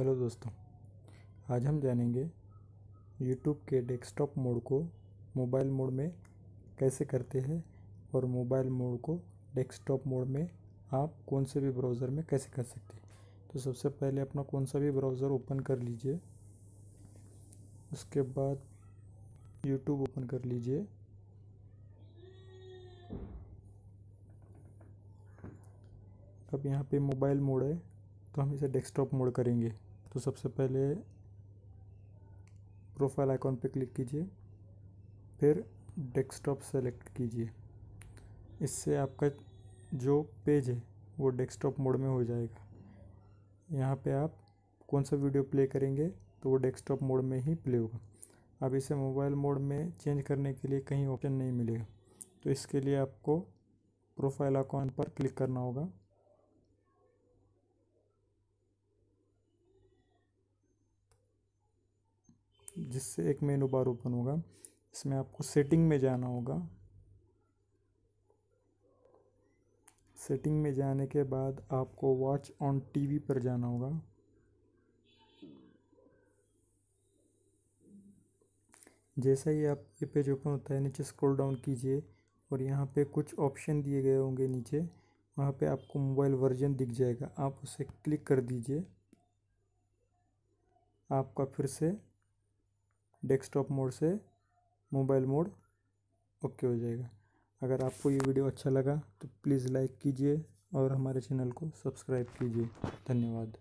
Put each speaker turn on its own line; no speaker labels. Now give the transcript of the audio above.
hello दोस्तों आज हम जानेंगे YouTube के डेस्कटॉप मोड को मोबाइल मोड में कैसे करते हैं और मोबाइल मोड को डेस्कटॉप मोड में आप कौन से भी ब्राउज़र में कैसे कर सकते हैं तो सबसे पहले अपना कौन सा भी ब्राउज़र ओपन कर लीजिए उसके बाद यूट्यूब ओपन कर लीजिए अब यहाँ पे मोबाइल मोड है तो हम इसे डेस्कटॉप मोड करेंगे तो सबसे पहले प्रोफाइल आइकॉन पे क्लिक कीजिए फिर डेस्कटॉप सेलेक्ट कीजिए इससे आपका जो पेज है वो डेस्कटॉप मोड में हो जाएगा यहाँ पे आप कौन सा वीडियो प्ले करेंगे तो वो डेस्कटॉप मोड में ही प्ले होगा अब इसे मोबाइल मोड में चेंज करने के लिए कहीं ऑप्शन नहीं मिलेगा तो इसके लिए आपको प्रोफाइल आइकॉन पर क्लिक करना होगा जिससे एक मेनू बार ओपन होगा इसमें आपको सेटिंग में जाना होगा सेटिंग में जाने के बाद आपको वॉच ऑन टीवी पर जाना होगा जैसा ही आप ये पेज ओपन होता है नीचे स्क्रॉल डाउन कीजिए और यहाँ पे कुछ ऑप्शन दिए गए होंगे नीचे वहाँ पे आपको मोबाइल वर्जन दिख जाएगा आप उसे क्लिक कर दीजिए आपका फिर से डेस्कटॉप मोड से मोबाइल मोड ओके हो जाएगा अगर आपको ये वीडियो अच्छा लगा तो प्लीज़ लाइक कीजिए और हमारे चैनल को सब्सक्राइब कीजिए धन्यवाद